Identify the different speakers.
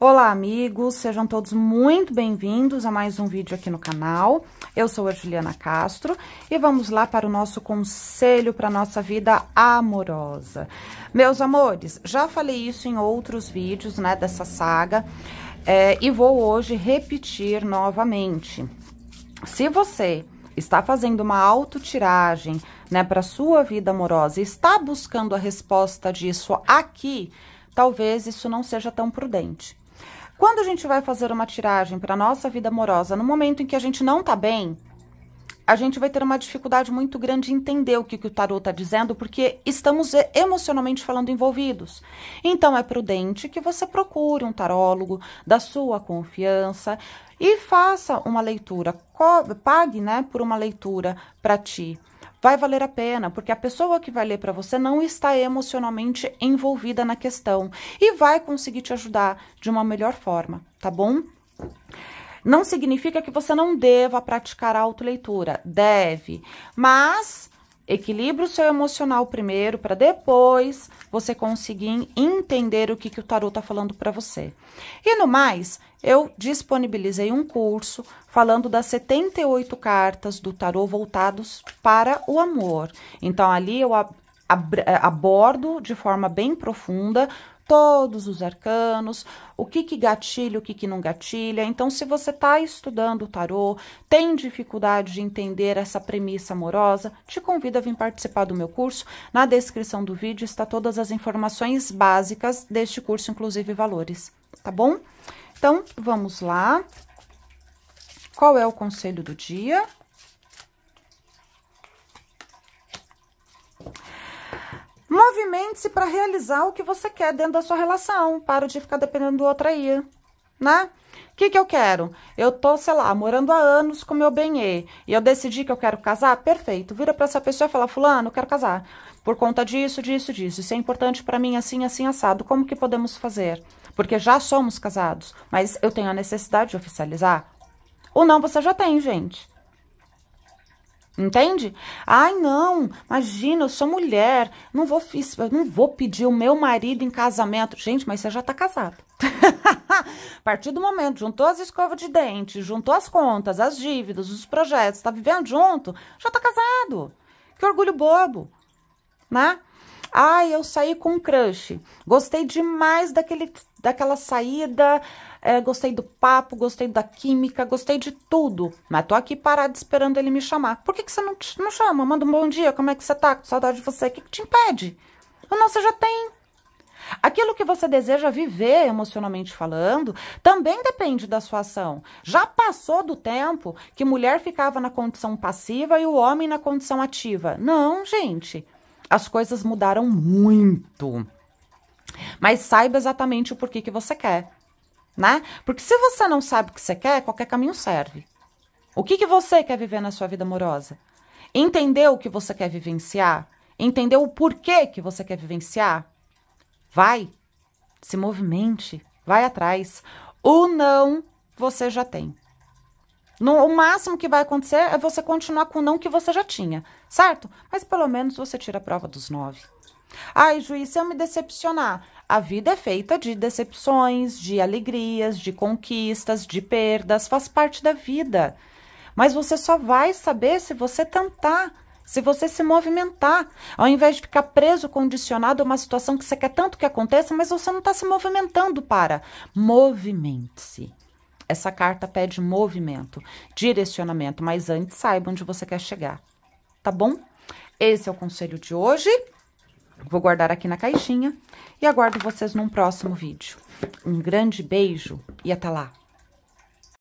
Speaker 1: Olá, amigos! Sejam todos muito bem-vindos a mais um vídeo aqui no canal. Eu sou a Juliana Castro e vamos lá para o nosso conselho para nossa vida amorosa. Meus amores, já falei isso em outros vídeos, né, dessa saga, é, e vou hoje repetir novamente. Se você está fazendo uma autotiragem, né, para sua vida amorosa e está buscando a resposta disso aqui, talvez isso não seja tão prudente quando a gente vai fazer uma tiragem para nossa vida amorosa, no momento em que a gente não tá bem, a gente vai ter uma dificuldade muito grande de entender o que, que o tarot está dizendo, porque estamos emocionalmente falando envolvidos. Então, é prudente que você procure um tarólogo da sua confiança e faça uma leitura, pague né, por uma leitura para ti vai valer a pena, porque a pessoa que vai ler para você não está emocionalmente envolvida na questão e vai conseguir te ajudar de uma melhor forma, tá bom? Não significa que você não deva praticar autoleitura, deve, mas Equilibre o seu emocional primeiro, para depois você conseguir entender o que, que o tarot está falando para você. E no mais, eu disponibilizei um curso falando das 78 cartas do tarot voltados para o amor. Então, ali eu ab abordo de forma bem profunda todos os arcanos, o que que gatilha, o que que não gatilha. Então, se você está estudando o tarô, tem dificuldade de entender essa premissa amorosa, te convido a vir participar do meu curso. Na descrição do vídeo está todas as informações básicas deste curso, inclusive valores, tá bom? Então, vamos lá. Qual é o conselho do dia? movimente-se para realizar o que você quer dentro da sua relação. Para de ficar dependendo do outro aí, né? O que, que eu quero? Eu tô, sei lá, morando há anos com meu bem -e, e eu decidi que eu quero casar? Perfeito. Vira para essa pessoa e fala: Fulano, eu quero casar. Por conta disso, disso, disso. Isso é importante para mim, assim, assim, assado. Como que podemos fazer? Porque já somos casados, mas eu tenho a necessidade de oficializar. Ou não, você já tem, gente. Entende? Ai, não, imagina, eu sou mulher, não vou, não vou pedir o meu marido em casamento. Gente, mas você já tá casado. a partir do momento, juntou as escovas de dente, juntou as contas, as dívidas, os projetos, tá vivendo junto, já tá casado. Que orgulho bobo, né? Ai, eu saí com um crush. Gostei demais daquele, daquela saída, é, gostei do papo, gostei da química, gostei de tudo. Mas tô aqui parada esperando ele me chamar. Por que, que você não, te, não chama? Manda um bom dia, como é que você tá? Com saudade de você. O que, que te impede? O não, você já tem. Aquilo que você deseja viver emocionalmente falando também depende da sua ação. Já passou do tempo que mulher ficava na condição passiva e o homem na condição ativa. Não, gente as coisas mudaram muito. Mas saiba exatamente o porquê que você quer, né? Porque se você não sabe o que você quer, qualquer caminho serve. O que, que você quer viver na sua vida amorosa? Entendeu o que você quer vivenciar? Entendeu o porquê que você quer vivenciar? Vai, se movimente, vai atrás. O não você já tem. No, o máximo que vai acontecer é você continuar com o não que você já tinha, certo? Mas pelo menos você tira a prova dos nove. Ai, juiz, se eu me decepcionar, a vida é feita de decepções, de alegrias, de conquistas, de perdas, faz parte da vida. Mas você só vai saber se você tentar, se você se movimentar, ao invés de ficar preso, condicionado a uma situação que você quer tanto que aconteça, mas você não está se movimentando para. Movimente-se. Essa carta pede movimento, direcionamento, mas antes saiba onde você quer chegar, tá bom? Esse é o conselho de hoje. Vou guardar aqui na caixinha e aguardo vocês num próximo vídeo. Um grande beijo e até lá!